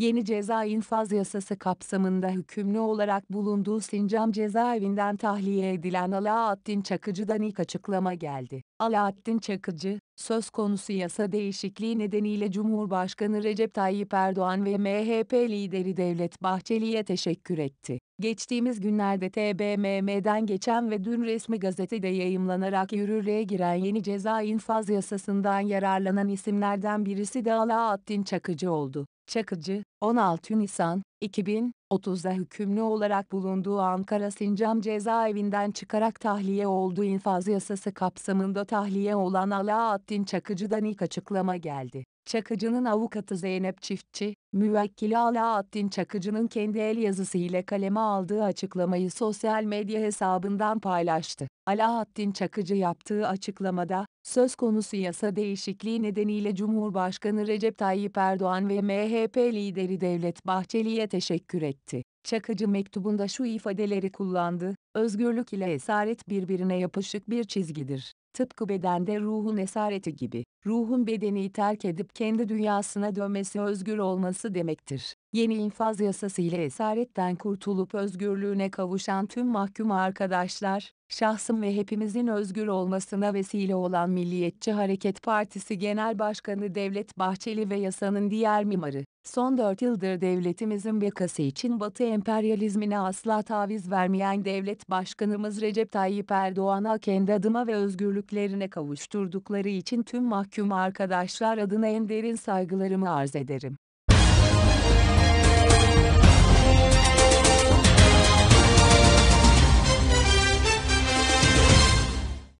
yeni ceza infaz yasası kapsamında hükümlü olarak bulunduğu Sincam cezaevinden tahliye edilen Alaaddin Çakıcı'dan ilk açıklama geldi. Alaaddin Çakıcı, söz konusu yasa değişikliği nedeniyle Cumhurbaşkanı Recep Tayyip Erdoğan ve MHP lideri Devlet Bahçeli'ye teşekkür etti. Geçtiğimiz günlerde TBMM'den geçen ve dün resmi gazetede yayımlanarak yürürlüğe giren yeni ceza infaz yasasından yararlanan isimlerden birisi de Alaaddin Çakıcı oldu. Çakıcı, 16 Nisan, 2030'da hükümlü olarak bulunduğu Ankara Sincam cezaevinden çıkarak tahliye olduğu infaz yasası kapsamında tahliye olan Alaaddin Çakıcı'dan ilk açıklama geldi. Çakıcı'nın avukatı Zeynep Çiftçi, müvekkili Alaaddin Çakıcı'nın kendi el yazısı ile kaleme aldığı açıklamayı sosyal medya hesabından paylaştı. Alaaddin Çakıcı yaptığı açıklamada, söz konusu yasa değişikliği nedeniyle Cumhurbaşkanı Recep Tayyip Erdoğan ve MHP lideri Devlet Bahçeli'ye teşekkür etti. Çakıcı mektubunda şu ifadeleri kullandı, özgürlük ile esaret birbirine yapışık bir çizgidir tıpkı bedende ruhun esareti gibi, ruhun bedeni terk edip kendi dünyasına dönmesi özgür olması demektir. Yeni infaz yasası ile esaretten kurtulup özgürlüğüne kavuşan tüm mahkum arkadaşlar, şahsım ve hepimizin özgür olmasına vesile olan Milliyetçi Hareket Partisi Genel Başkanı Devlet Bahçeli ve yasanın diğer mimarı, son 4 yıldır devletimizin bekası için Batı emperyalizmine asla taviz vermeyen Devlet Başkanımız Recep Tayyip Erdoğan'a kendi adıma ve özgürlüklerine kavuşturdukları için tüm mahkum arkadaşlar adına en derin saygılarımı arz ederim.